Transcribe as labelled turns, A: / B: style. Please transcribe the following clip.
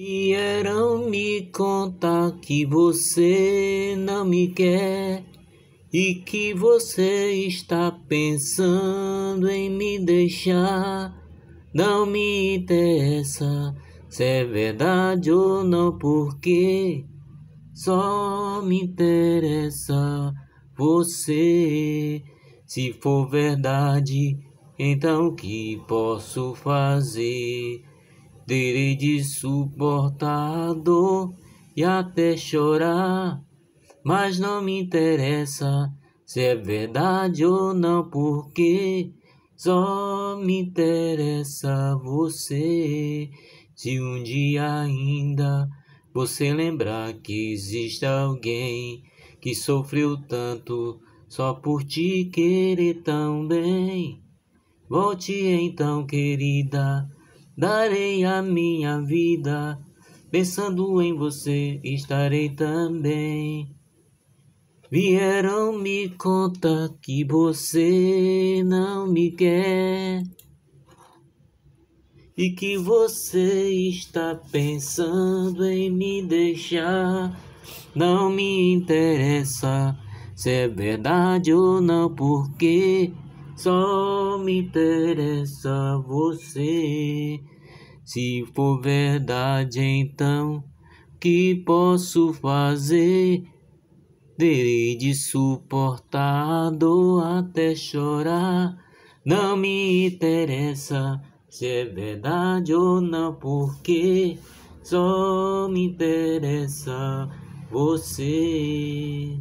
A: Vieram me contar que você não me quer e que você está pensando em me deixar. Não me interessa se é verdade ou não, porque só me interessa você. Se for verdade, então que posso fazer? Terei de suportar a dor e até chorar, mas não me interessa se é verdade ou não, porque só me interessa você. Se um dia ainda você lembrar que existe alguém que sofreu tanto só por te querer tão bem, volte então, querida Darei a minha vida, pensando em você estarei também. Vieram me contar que você não me quer e que você está pensando em me deixar. Não me interessa se é verdade ou não, porque só me interessa você. Se for verdade, então, que posso fazer? Terei de suportar a dor até chorar. Não me interessa se é verdade ou não, porque só me interessa você.